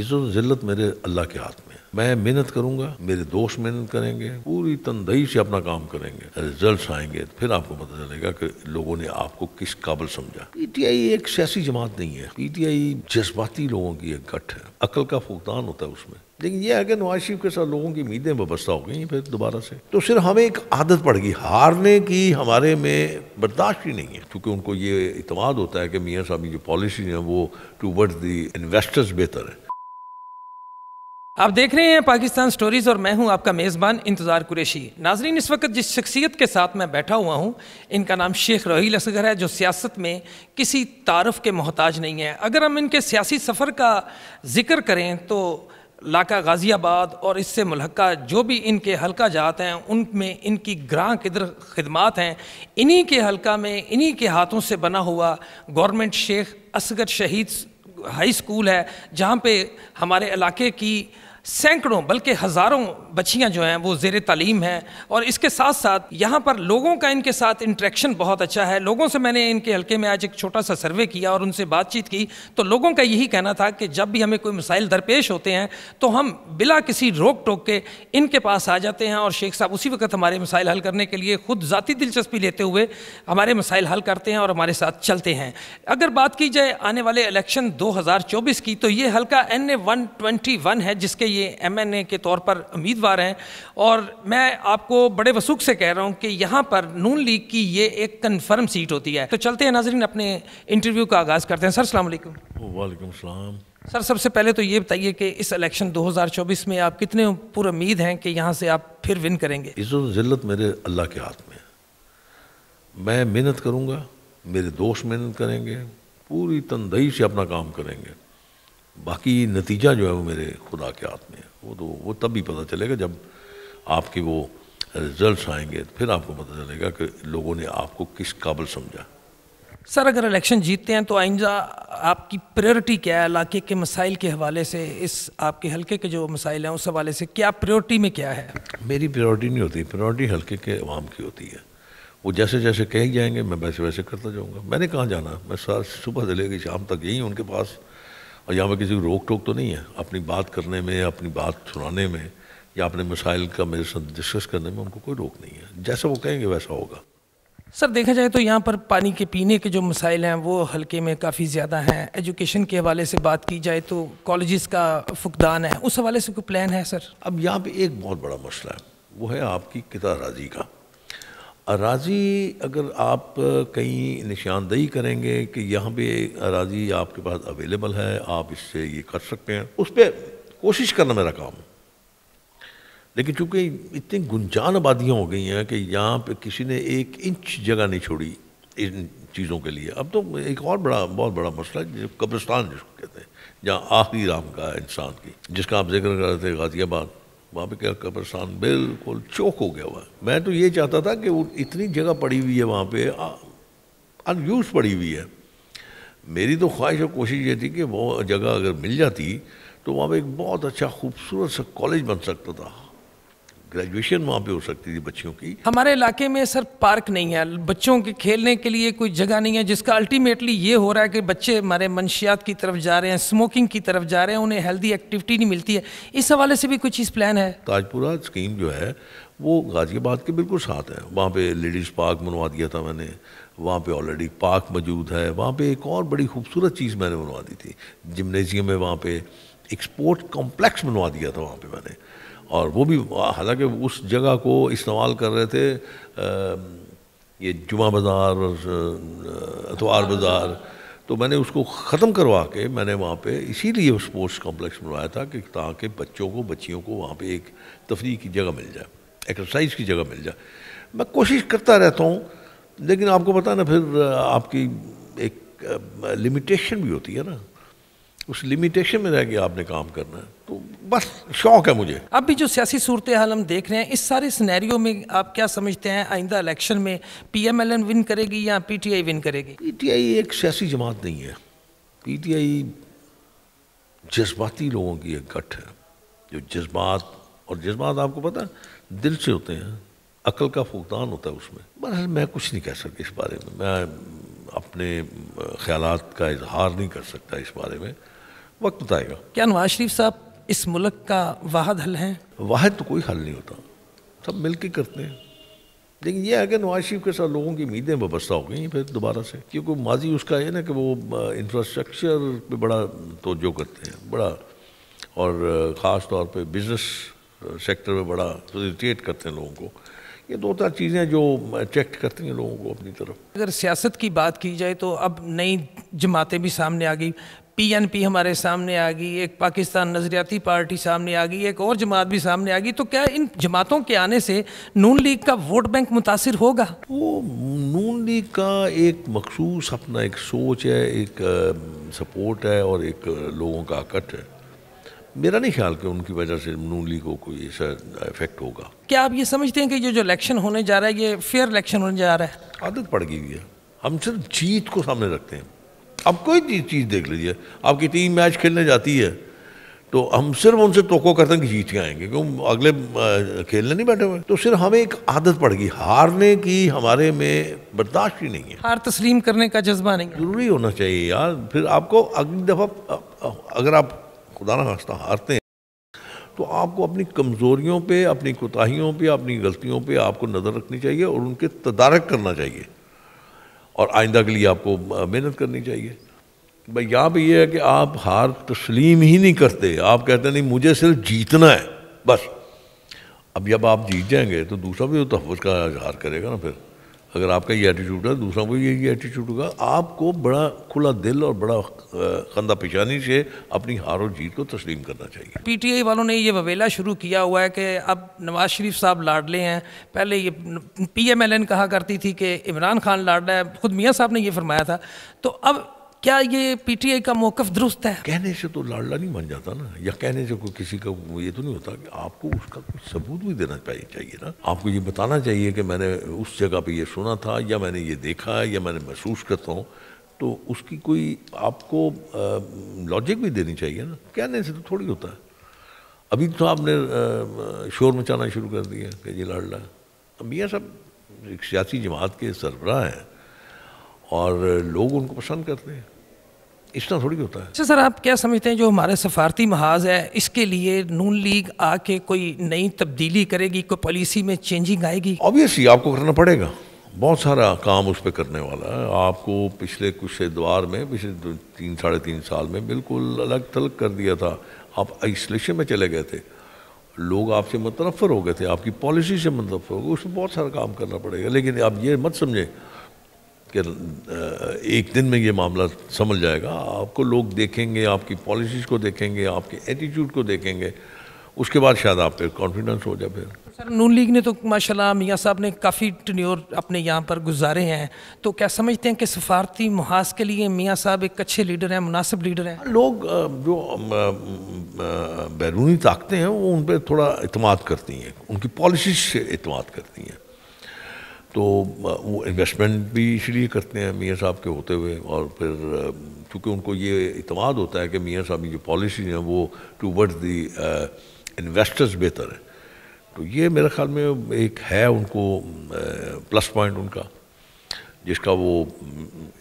इज्जत ज़िल्लत मेरे अल्लाह के हाथ में मैं मेहनत करूंगा मेरे दोस्त मेहनत करेंगे पूरी तनदही से अपना काम करेंगे रिजल्ट आएंगे फिर आपको पता चलेगा कि लोगों ने आपको किस काबिल समझा पीटीआई एक सियासी जमात नहीं है पीटीआई जज्बाती लोगों की एक गठ है अकल का फुकदान होता है उसमें लेकिन यह है कि नवाज शरीफ के साथ लोगों की उम्मीदें व्यवस्था हो गई फिर दोबारा से तो सिर्फ हमें एक आदत पड़ गई हारने की हमारे में बर्दाश्त ही नहीं है क्योंकि उनको ये इतमाद होता है कि मियाँ साहब की जो पॉलिसी है वो टू वर्ड दी इन्वेस्टर्स बेहतर है आप देख रहे हैं पाकिस्तान स्टोरीज और मैं हूं आपका मेज़बान इंतज़ार कुरेशी नाजरीन इस वक्त जिस शख्सियत के साथ मैं बैठा हुआ हूं इनका नाम शेख रोहिल असगर है जो सियासत में किसी तारफ़ के मोहताज नहीं है अगर हम इनके सियासी सफ़र का जिक्र करें तो लाका गाज़ियाबाद और इससे मुलहका जो भी इनके हलका जात हैं उनमें इनकी ग्रां किधर खदमात हैं इन्हीं के हलका में इन्हीं के हाथों से बना हुआ गवर्नमेंट शेख असगर शहीद हाई स्कूल है जहाँ पे हमारे इलाके की सैकड़ों बल्कि हज़ारों बच्चियाँ जो हैं वो जेर तलीम हैं और इसके साथ साथ यहाँ पर लोगों का इनके साथ इंट्रैक्शन बहुत अच्छा है लोगों से मैंने इनके हल्के में आज एक छोटा सा सर्वे किया और उनसे बातचीत की तो लोगों का यही कहना था कि जब भी हमें कोई मसाइल दरपेश होते हैं तो हम बिला किसी रोक टोक के इनके पास आ जाते हैं और शेख साहब उसी वक्त हमारे मसाइल हल करने के लिए खुद ज़ाती दिलचस्पी लेते हुए हमारे मसाइल हल करते हैं और हमारे साथ चलते हैं अगर बात की जाए आने वाले इलेक्शन दो की तो ये हल्का एन ए है जिसके ये एमएनए के तौर पर उम्मीदवार हैं और मैं आपको बड़े वसूख से कह रहा हूँ कि यहाँ पर नून लीग की ये एक कन्फर्म सीट होती है तो चलते हैं नाजरीन अपने इंटरव्यू का आगाज़ करते हैं सर सलाम वालेकुम सलाम सर सबसे पहले तो ये बताइए कि इस इलेक्शन 2024 में आप कितने पूरा उम्मीद हैं कि यहाँ से आप फिर विन करेंगे इस ज़िल्लत मेरे अल्लाह के हाथ में मैं मेहनत करूँगा मेरे दोस्त मेहनत करेंगे पूरी तनदही से अपना काम करेंगे बाकी नतीजा जो है वो मेरे खुदा के हाथ में है वो तो वो तब भी पता चलेगा जब आपके वो रिजल्ट्स आएंगे तो फिर आपको पता चलेगा कि लोगों ने आपको किस काबिल समझा सर अगर इलेक्शन जीतते हैं तो आइंदा आपकी प्रायोरिटी क्या है इलाके के मसाइल के हवाले से इस आपके हलके के जो मसाइल हैं उस हवाले से क्या प्रायोरिटी में क्या है मेरी प्रायोरिटी नहीं होती प्रायोरिटी हलके के अवाम की होती है वो जैसे जैसे कहे जाएंगे मैं वैसे वैसे करता जाऊँगा मैंने कहाँ जाना मैं सर सुबह से लेकर शाम तक यहीं उनके पास और यहाँ पर किसी को रोक टोक तो नहीं है अपनी बात करने में अपनी बात सुनाने में या अपने मसाइल का मेरे साथ डिस्कस करने में उनको कोई रोक नहीं है जैसा वो कहेंगे वैसा होगा सर देखा जाए तो यहाँ पर पानी के पीने के जो मसाइल हैं वो हल्के में काफ़ी ज़्यादा हैं एजुकेशन के हवाले से बात की जाए तो कॉलेज़ का फुकदान है उस हवाले से कोई प्लान है सर अब यहाँ पे एक बहुत बड़ा मसला है वो है आपकी किताराजी राजी का अराजी अगर आप कहीं निशानदेही करेंगे कि यहाँ पे अराजी आपके पास अवेलेबल है आप इससे ये कर सकते हैं उस पर कोशिश करना मेरा काम है लेकिन चूंकि इतनी गुंजान आबादियाँ हो गई हैं कि यहाँ पे किसी ने एक इंच जगह नहीं छोड़ी इन चीज़ों के लिए अब तो एक और बड़ा बहुत बड़ा मसला है जो कब्रिस्तान जिसको कहते हैं जहाँ आखिरी राम का है इंसान की जिसका आप जिक्र कर रहे थे गाजियाबाद वहाँ पे क्या कब्रस्तान बिल्कुल चौक हो गया हुआ मैं तो ये चाहता था कि वो इतनी जगह पड़ी हुई है वहाँ पे अनयूज पड़ी हुई है मेरी तो ख्वाहिश और कोशिश ये थी कि वो जगह अगर मिल जाती तो वहाँ पे एक बहुत अच्छा खूबसूरत सा कॉलेज बन सकता था ग्रेजुएशन वहाँ पे हो सकती थी बच्चियों की हमारे इलाके में सर पार्क नहीं है बच्चों के खेलने के लिए कोई जगह नहीं है जिसका अल्टीमेटली ये हो रहा है कि बच्चे हमारे मंशियात की तरफ जा रहे हैं स्मोकिंग की तरफ जा रहे हैं उन्हें हेल्दी एक्टिविटी नहीं मिलती है इस हवाले से भी कुछ चीज़ प्लान है ताजपुरा स्कीम जो है वो गाजियाबाद के बिल्कुल साथ है वहाँ पर लेडीज़ पार्क बनवा दिया था मैंने वहाँ पे ऑलरेडी पार्क मौजूद है वहाँ पे एक और बड़ी खूबसूरत चीज़ मैंने बनवा दी थी जिमनेजियम में वहाँ पे एक स्पोर्ट कॉम्प्लेक्स बनवा दिया था वहाँ पे मैंने और वो भी हालांकि उस जगह को इस्तेमाल कर रहे थे ये जुमा बाज़ार अतवार बाज़ार तो मैंने उसको ख़त्म करवा के मैंने वहाँ पे इसीलिए स्पोर्ट्स कॉम्प्लेक्स बनवाया था कि ताकि बच्चों को बच्चियों को वहाँ पे एक तफरी की जगह मिल जाए एक्सरसाइज की जगह मिल जाए मैं कोशिश करता रहता हूँ लेकिन आपको पता ना फिर आपकी एक लिमिटेशन भी होती है ना उस लिमिटेशन में रह गया आपने काम करना है तो बस शौक है मुझे अब भी जो सियासी सूरत हाल हम देख रहे हैं इस सारे सिनेरियो में आप क्या समझते हैं आइंदा इलेक्शन में पीएमएलएन विन करेगी या पीटीआई विन करेगी पीटीआई एक सियासी जमात नहीं है पीटीआई जज्बाती लोगों की एक गट है जो जज्बात और जज्बात आपको पता है दिल से होते हैं अकल का फुकदान होता है उसमें बहरहाल मैं कुछ नहीं कह सकता इस बारे में मैं अपने ख्याल का इजहार नहीं कर सकता इस बारे में वक्त बताएगा क्या नवाज शरीफ साहब इस मुल्क का वाहद हल है वाहद तो कोई हल नहीं होता सब मिल के करते हैं लेकिन यह है कि नवाज शरीफ के साथ लोगों की उम्मीदें वस्ता हो गई फिर दोबारा से क्योंकि माजी उसका है ना कि वो इंफ्रास्ट्रक्चर पे बड़ा तोजो करते हैं बड़ा और ख़ास तौर पे बिज़नेस सेक्टर में बड़ा फैसिलिटेट करते हैं लोगों को ये दो चार चीज़ें जो अट्रैक्ट करती हैं लोगों को अपनी तरफ अगर सियासत की बात की जाए तो अब नई जमातें भी सामने आ गई पीएनपी हमारे सामने आ गई एक पाकिस्तान नजरियाती पार्टी सामने आ गई एक और जमात भी सामने आ गई तो क्या इन जमातों के आने से नून लीग का वोट बैंक मुतासर होगा वो नून लीग का एक मखसूस अपना एक सोच है एक सपोर्ट है और एक लोगों का कट है मेरा नहीं ख्याल कि उनकी वजह से नून लीग को कोई ऐसा इफेक्ट होगा क्या आप ये समझते हैं कि ये जो इलेक्शन होने जा रहा है ये फेयर इलेक्शन होने जा रहा है आदत पड़ गई है हम सिर्फ जीत को सामने रखते हैं अब कोई चीज़ देख लीजिए आपकी टीम मैच खेलने जाती है तो हम सिर्फ उनसे तोको करते हैं कि जीत के आएंगे क्यों अगले खेलने नहीं बैठे हुए तो सिर्फ हमें एक आदत पड़ गई हारने की हमारे में बर्दाश्त ही नहीं है हार तस्लीम करने का जज्बा नहीं ज़रूरी होना चाहिए यार फिर आपको अगली दफ़ा अगर आप खुदा ना खास्ता हारते हैं तो आपको अपनी कमज़ोरियों पे अपनी कोताहियों पे अपनी गलतियों पे आपको नज़र रखनी चाहिए और उनके तदारक करना चाहिए और आइंदा के लिए आपको मेहनत करनी चाहिए भाई यहाँ पर यह है कि आप हार तस्लीम ही नहीं करते आप कहते नहीं मुझे सिर्फ जीतना है बस अब जब आप जीत जाएंगे तो दूसरा भी तो तहफ़ का इजहार करेगा ना फिर अगर आपका ये एटीट्यूड है दूसरा को यही एटीट्यूड होगा आपको बड़ा खुला दिल और बड़ा खंदा पेशानी से अपनी हार और जीत को तस्लीम करना चाहिए पीटीआई वालों ने ये ववेला शुरू किया हुआ है कि अब नवाज शरीफ साहब लाडले हैं पहले ये पीएमएलएन कहा करती थी कि इमरान खान लाडला है खुद मियाँ साहब ने ये फरमाया था तो अब क्या ये पीटीआई का मौकफ दुरुस्त है कहने से तो लाडला नहीं बन जाता ना या कहने से कोई किसी का ये तो नहीं होता कि आपको उसका कुछ सबूत भी देना चाहिए ना आपको ये बताना चाहिए कि मैंने उस जगह पे ये सुना था या मैंने ये देखा या मैंने महसूस करता हूँ तो उसकी कोई आपको लॉजिक भी देनी चाहिए ना कहने से तो थोड़ी होता है अभी तो आपने शोर मचाना शुरू कर दिया कि ये लाडला अब यह सब एक सियासी जमात के सरबराह हैं और लोग उनको पसंद करते हैं इतना थोड़ी होता है अच्छा सर आप क्या समझते हैं जो हमारे सफारती महाज है इसके लिए नून लीग आके कोई नई तब्दीली करेगी कोई पॉलिसी में चेंजिंग आएगी ऑब्वियसली आपको करना पड़ेगा बहुत सारा काम उस पर करने वाला है आपको पिछले कुछ द्वार में पिछले तीन साढ़े तीन साल में बिल्कुल अलग थलग कर दिया था आप आइसोलेशन में चले गए थे लोग आपसे मुतनफ़र हो गए थे आपकी पॉलिसी से मुतनफ़र हो गए उसमें बहुत सारा काम करना पड़ेगा लेकिन आप ये मत समझें कि एक दिन में ये मामला समझ जाएगा आपको लोग देखेंगे आपकी पॉलिसीज़ को देखेंगे आपके एटीट्यूड को देखेंगे उसके बाद शायद आप पे कॉन्फिडेंस हो जाए फिर सर नून लीग ने तो माशाल्लाह मियाँ साहब ने काफ़ी टन्योर अपने यहाँ पर गुजारे हैं तो क्या समझते हैं कि सफारती महाज के लिए मियाँ साहब एक अच्छे लीडर हैं मुनासिब लीडर हैं लोग जो बैरूनी ताकतें हैं वो उन पर थोड़ा अतमाद करती हैं उनकी पॉलिसीज से अतमाद करती हैं तो वो इन्वेस्टमेंट भी इसलिए करते हैं मियाँ साहब के होते हुए और फिर चूँकि उनको ये इतमाद होता है कि मियाँ साहब की जो पॉलिसी हैं वो टू वर्ड्स दी इन्वेस्टर्स बेहतर है तो ये मेरे ख्याल में एक है उनको प्लस पॉइंट उनका जिसका वो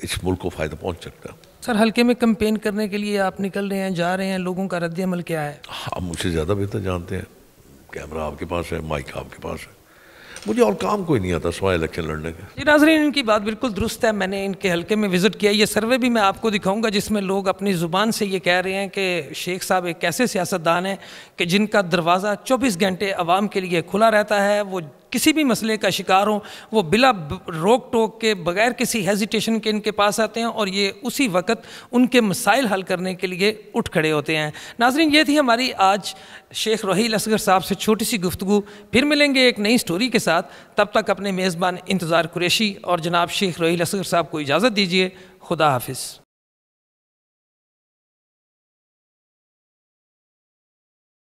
इस मुल्क को फ़ायदा पहुंच सकता है सर हल्के में कम्पेन करने के लिए आप निकल रहे हैं जा रहे हैं लोगों का रद्द अमल क्या है आप हाँ, मुझसे ज़्यादा बेहतर जानते हैं कैमरा आपके पास है माइक आपके पास है मुझे और काम कोई नहीं आता सवाए इलेक्शन लड़ने का जी नाजरीन इनकी बात बिल्कुल दुरुस्त है मैंने इनके हल्के में विजिट किया ये सर्वे भी मैं आपको दिखाऊंगा जिसमें लोग अपनी ज़ुबान से ये कह रहे हैं कि शेख साहब एक ऐसे सियासतदान हैं कि जिनका दरवाज़ा चौबीस घंटे आवाम के लिए खुला रहता है वो किसी भी मसले का शिकार हो वो बिला रोक टोक के बगैर किसी हेजिटेशन के इनके पास आते हैं और ये उसी वक्त उनके मसाइल हल करने के लिए उठ खड़े होते हैं नाजरीन ये थी हमारी आज शेख रोहिल असगर साहब से छोटी सी गुफ्तु फिर मिलेंगे एक नई स्टोरी के साथ तब तक अपने मेज़बान इंतज़ार कुरेशी और जनाब शेख रोहिल असगर साहब को इजाज़त दीजिए खुदा हाफिज़